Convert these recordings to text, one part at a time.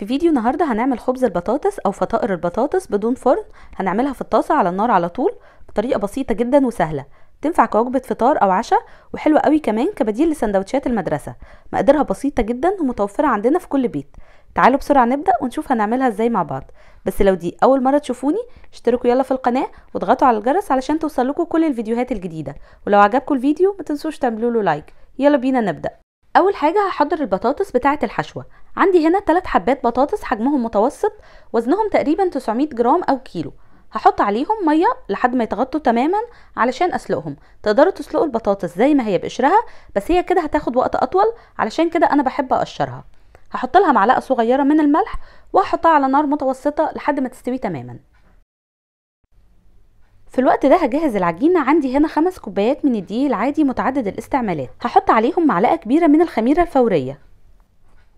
في فيديو النهارده هنعمل خبز البطاطس او فطائر البطاطس بدون فرن هنعملها في الطاسه على النار على طول بطريقه بسيطه جدا وسهله تنفع كوجبه فطار او عشاء وحلوه قوي كمان كبديل لسندوتشات المدرسه مقاديرها بسيطه جدا ومتوفره عندنا في كل بيت تعالوا بسرعه نبدا ونشوف هنعملها ازاي مع بعض بس لو دي اول مره تشوفوني اشتركوا يلا في القناه واضغطوا على الجرس علشان توصلكوا كل الفيديوهات الجديدة ولو عجبكم الفيديو ما تنسوش تعملوا له لايك يلا بينا نبدا اول حاجه هحضر البطاطس بتاعه الحشوه عندي هنا 3 حبات بطاطس حجمهم متوسط وزنهم تقريبا 900 جرام او كيلو هحط عليهم ميه لحد ما يتغطوا تماما علشان اسلقهم تقدروا تسلقوا البطاطس زي ما هي بقشرها بس هي كده هتاخد وقت اطول علشان كده انا بحب اقشرها هحط لها معلقه صغيره من الملح وهحطها على نار متوسطه لحد ما تستوي تماما في الوقت ده هجهز العجينة عندي هنا خمس كوبايات من الدقيق العادي متعدد الاستعمالات هحط عليهم معلقة كبيرة من الخميرة الفورية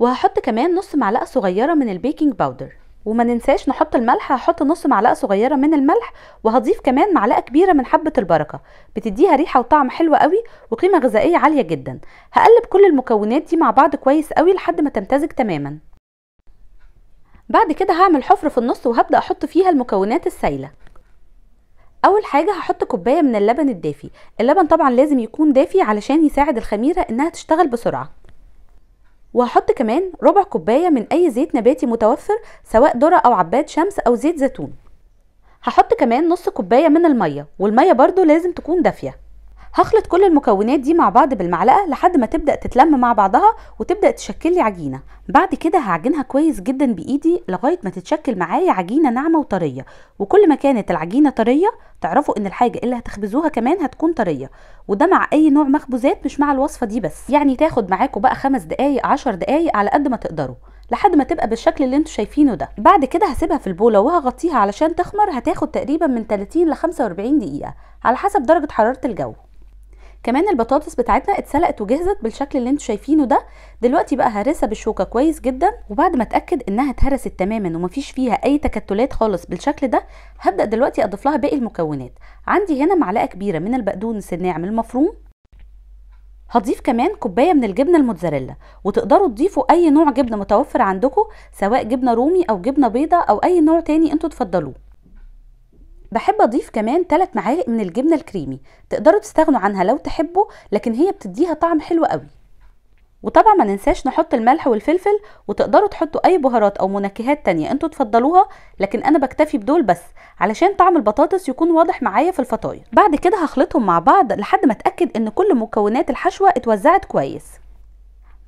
وهحط كمان نص معلقه صغيره من البيكنج باودر وما ننساش نحط الملح هحط نص معلقه صغيره من الملح وهضيف كمان معلقه كبيره من حبه البركه بتديها ريحه وطعم حلو قوي وقيمه غذائيه عاليه جدا هقلب كل المكونات دي مع بعض كويس قوي لحد ما تمتزج تماما بعد كده هعمل حفر في النص وهبدا احط فيها المكونات السايله اول حاجه هحط كوبايه من اللبن الدافي اللبن طبعا لازم يكون دافي علشان يساعد الخميره انها تشتغل بسرعه وهحط كمان ربع كوباية من أي زيت نباتي متوفر سواء ذرة أو عباد شمس أو زيت زيتون هحط كمان نص كوباية من المية والمية برضو لازم تكون دافية هخلط كل المكونات دي مع بعض بالمعلقه لحد ما تبدا تتلم مع بعضها وتبدا تشكل لي عجينه بعد كده هعجنها كويس جدا بايدي لغايه ما تتشكل معايا عجينه ناعمه وطريه وكل ما كانت العجينه طريه تعرفوا ان الحاجه اللي هتخبزوها كمان هتكون طريه وده مع اي نوع مخبوزات مش مع الوصفه دي بس يعني تاخد معاكم بقى خمس دقائق عشر دقائق على قد ما تقدروا لحد ما تبقى بالشكل اللي انتوا شايفينه ده بعد كده هسيبها في البوله وهغطيها علشان تخمر هتاخد تقريبا من 30 ل 45 دقيقه على حسب درجه حراره الجو كمان البطاطس بتاعتنا اتسلقت وجهزت بالشكل اللي انتوا شايفينه ده دلوقتي بقى هرسها بالشوكه كويس جدا وبعد ما اتاكد انها اتهرست تماما ومفيش فيها اي تكتلات خالص بالشكل ده هبدا دلوقتي اضيف لها باقي المكونات عندي هنا معلقه كبيره من البقدونس الناعم المفروم هضيف كمان كوباية من الجبنة الموتزاريلا وتقدروا تضيفوا أي نوع جبنة متوفر عندكم سواء جبنة رومي أو جبنة بيضة أو أي نوع تاني انتوا تفضلوه بحب اضيف كمان 3 معالق من الجبنه الكريمي تقدروا تستغنوا عنها لو تحبوا لكن هي بتديها طعم حلو قوي وطبعا ما ننساش نحط الملح والفلفل وتقدروا تحطوا اي بهارات او منكهات تانية انتوا تفضلوها لكن انا بكتفي بدول بس علشان طعم البطاطس يكون واضح معايا في الفطاير بعد كده هخلطهم مع بعض لحد ما اتاكد ان كل مكونات الحشوه اتوزعت كويس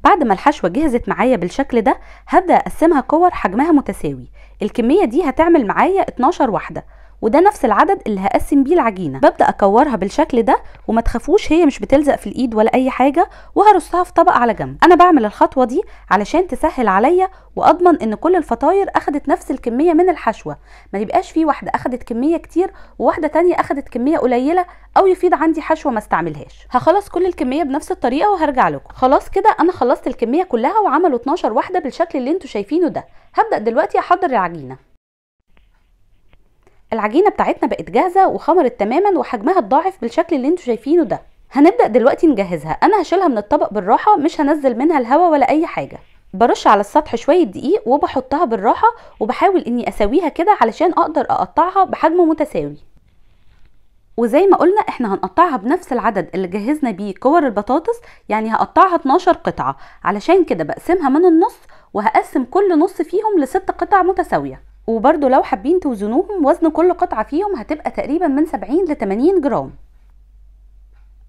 بعد ما الحشوه جهزت معايا بالشكل ده هبدا اقسمها كور حجمها متساوي الكميه دي هتعمل معايا 12 واحده وده نفس العدد اللي هقسم بيه العجينه ببدا اكورها بالشكل ده وما تخافوش هي مش بتلزق في الايد ولا اي حاجه وهرصها في طبق على جنب انا بعمل الخطوه دي علشان تسهل عليا واضمن ان كل الفطاير اخدت نفس الكميه من الحشوه ما يبقاش في واحده اخدت كميه كتير وواحده تانية اخدت كميه قليله او يفيد عندي حشوه ما استعملهاش هخلص كل الكميه بنفس الطريقه وهرجع لكم خلاص كده انا خلصت الكميه كلها وعملوا 12 واحده بالشكل اللي انتوا شايفينه ده هبدا دلوقتي احضر العجينه العجينه بتاعتنا بقت جاهزه وخمرت تماما وحجمها اتضاعف بالشكل اللي انتوا شايفينه ده هنبدا دلوقتي نجهزها انا هشيلها من الطبق بالراحه مش هنزل منها الهواء ولا اي حاجه برش على السطح شويه دقيق وبحطها بالراحه وبحاول اني اسويها كده علشان اقدر اقطعها بحجم متساوي وزي ما قلنا احنا هنقطعها بنفس العدد اللي جهزنا بيه كور البطاطس يعني هقطعها 12 قطعه علشان كده بقسمها من النص وهقسم كل نص فيهم لست قطع متساويه وبرده لو حابين توزنوهم وزن كل قطعة فيهم هتبقى تقريبا من 70 ل 80 جرام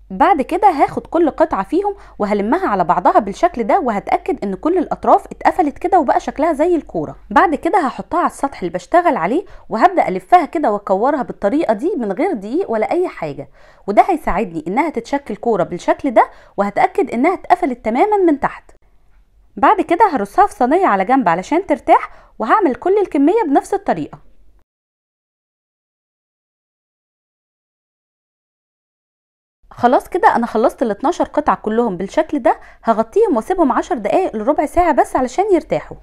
بعد كده هاخد كل قطعة فيهم وهلمها على بعضها بالشكل ده وهتأكد ان كل الاطراف اتقفلت كده وبقى شكلها زي الكورة بعد كده هحطها على السطح اللي بشتغل عليه وهبدأ الفها كده واكورها بالطريقة دي من غير دقيق ولا اي حاجة وده هيساعدني انها تتشكل كورة بالشكل ده وهتأكد انها اتقفلت تماما من تحت بعد كده هرصها في صينية على جنب علشان ترتاح وهعمل كل الكمية بنفس الطريقة خلاص كده انا خلصت ال 12 قطعه كلهم بالشكل ده هغطيهم واسيبهم 10 دقايق لربع ساعه بس علشان يرتاحوا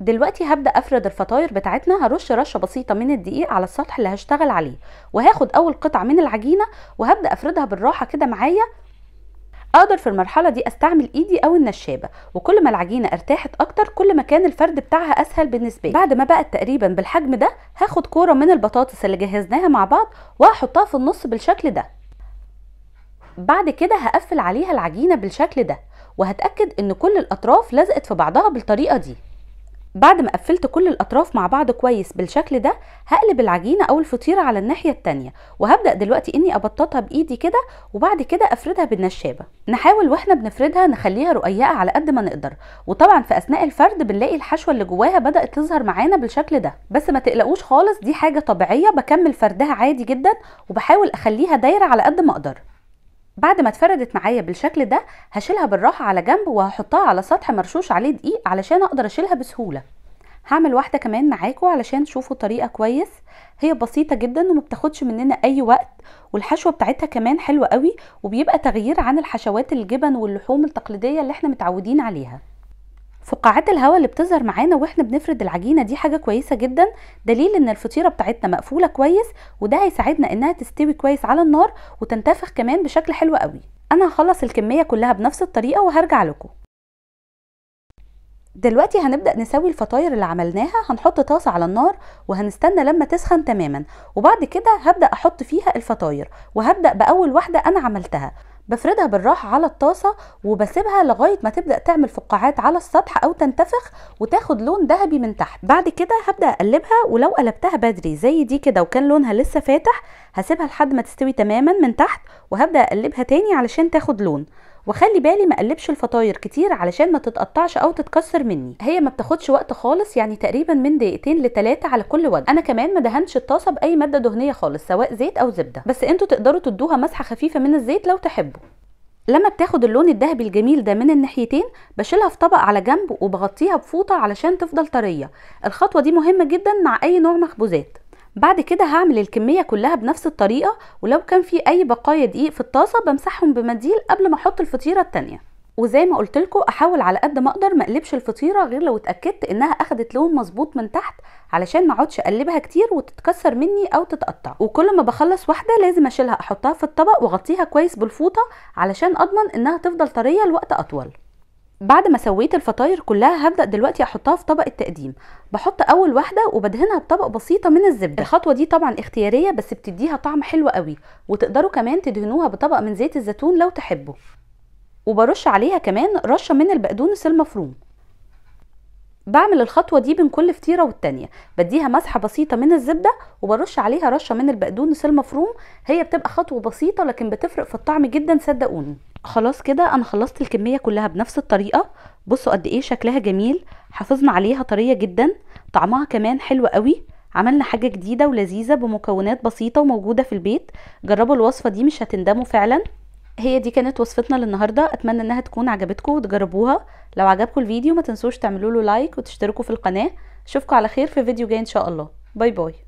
دلوقتي هبدا افرد الفطاير بتاعتنا هرش رشه بسيطه من الدقيق على السطح اللي هشتغل عليه وهاخد اول قطعه من العجينه وهبدا افردها بالراحه كده معايا اقدر في المرحله دي استعمل ايدي او النشابه وكل ما العجينه ارتاحت اكتر كل ما كان الفرد بتاعها اسهل بالنسبه لي بعد ما بقت تقريبا بالحجم ده هاخد كوره من البطاطس اللي جهزناها مع بعض وهحطها في النص بالشكل ده بعد كده هقفل عليها العجينه بالشكل ده وهتاكد ان كل الاطراف لزقت في بعضها بالطريقه دي بعد ما قفلت كل الاطراف مع بعض كويس بالشكل ده هقلب العجينه او الفطيره على الناحيه التانية وهبدا دلوقتي اني ابططها بايدي كده وبعد كده افردها بالنشابه نحاول واحنا بنفردها نخليها رقيقه على قد ما نقدر وطبعا في اثناء الفرد بنلاقي الحشوه اللي جواها بدات تظهر معانا بالشكل ده بس ما تقلقوش خالص دي حاجه طبيعيه بكمل فردها عادي جدا وبحاول اخليها دايره على قد ما اقدر بعد ما اتفردت معايا بالشكل ده هشيلها بالراحة على جنب وهحطها على سطح مرشوش عليه دقيق علشان اقدر اشيلها بسهولة هعمل واحدة كمان معاكو علشان تشوفوا الطريقة كويس هي بسيطة جدا وما بتاخدش مننا اي وقت والحشوة بتاعتها كمان حلوة قوي وبيبقى تغيير عن الحشوات الجبن واللحوم التقليدية اللي احنا متعودين عليها فقاعات الهواء اللي بتظهر معانا واحنا بنفرد العجينه دي حاجه كويسه جدا دليل ان الفطيره بتاعتنا مقفوله كويس وده هيساعدنا انها تستوي كويس على النار وتنتفخ كمان بشكل حلو قوي انا هخلص الكميه كلها بنفس الطريقه وهرجع لكم دلوقتي هنبدأ نسوي الفطاير اللي عملناها هنحط طاسة على النار وهنستنى لما تسخن تماما وبعد كده هبدأ أحط فيها الفطاير وهبدأ بأول واحدة أنا عملتها بفردها بالراحة على الطاسة وبسيبها لغاية ما تبدأ تعمل فقاعات على السطح أو تنتفخ وتاخد لون ذهبي من تحت بعد كده هبدأ أقلبها ولو قلبتها بدري زي دي كده وكان لونها لسه فاتح هسيبها لحد ما تستوي تماما من تحت وهبدأ أقلبها تاني علشان تاخد لون وخلي بالي ما اقلبش الفطاير كتير علشان ما تتقطعش او تتكسر مني هي ما بتاخدش وقت خالص يعني تقريبا من دقيقتين لثلاثه على كل وجه انا كمان ما دهنش الطاسه باي ماده دهنيه خالص سواء زيت او زبده بس انتوا تقدروا تدوها مسحه خفيفه من الزيت لو تحبوا لما بتاخد اللون الذهبي الجميل ده من الناحيتين بشيلها في طبق على جنب وبغطيها بفوطه علشان تفضل طريه الخطوه دي مهمه جدا مع اي نوع مخبوزات بعد كده هعمل الكمية كلها بنفس الطريقة ولو كان في أي بقايا دقيق في الطاسة بمسحهم بمنديل قبل ما أحط الفطيرة التانية وزي ما قلت لكم احاول على قد ما اقدر ما اقلبش الفطيره غير لو اتاكدت انها اخدت لون مظبوط من تحت علشان ما اقعدش اقلبها كتير وتتكسر مني او تتقطع وكل ما بخلص واحده لازم اشيلها احطها في الطبق واغطيها كويس بالفوطه علشان اضمن انها تفضل طريه لوقت اطول بعد ما سويت الفطاير كلها هبدا دلوقتي احطها في طبق التقديم بحط اول واحده وبدهنها بطبق بسيطه من الزبده الخطوه دي طبعا اختياريه بس بتديها طعم حلو قوي وتقدروا كمان تدهنوها بطبق من زيت الزيتون لو تحبوا وبرش عليها كمان رشه من البقدونس المفروم بعمل الخطوة دي بين كل فطيرة والتانية بديها مسحة بسيطة من الزبدة وبرش عليها رشة من البقدونس المفروم هي بتبقى خطوة بسيطة لكن بتفرق في الطعم جدا صدقوني خلاص كده انا خلصت الكمية كلها بنفس الطريقة بصوا قد ايه شكلها جميل حافظنا عليها طرية جدا طعمها كمان حلو قوي عملنا حاجة جديدة ولذيذة بمكونات بسيطة وموجودة في البيت جربوا الوصفة دي مش هتندموا فعلا هي دي كانت وصفتنا للنهارده اتمنى انها تكون عجبتكم وتجربوها لو عجبكم الفيديو ما تنسوش تعملوا له لايك وتشتركوا في القناه اشوفكم على خير في فيديو جاي ان شاء الله باي باي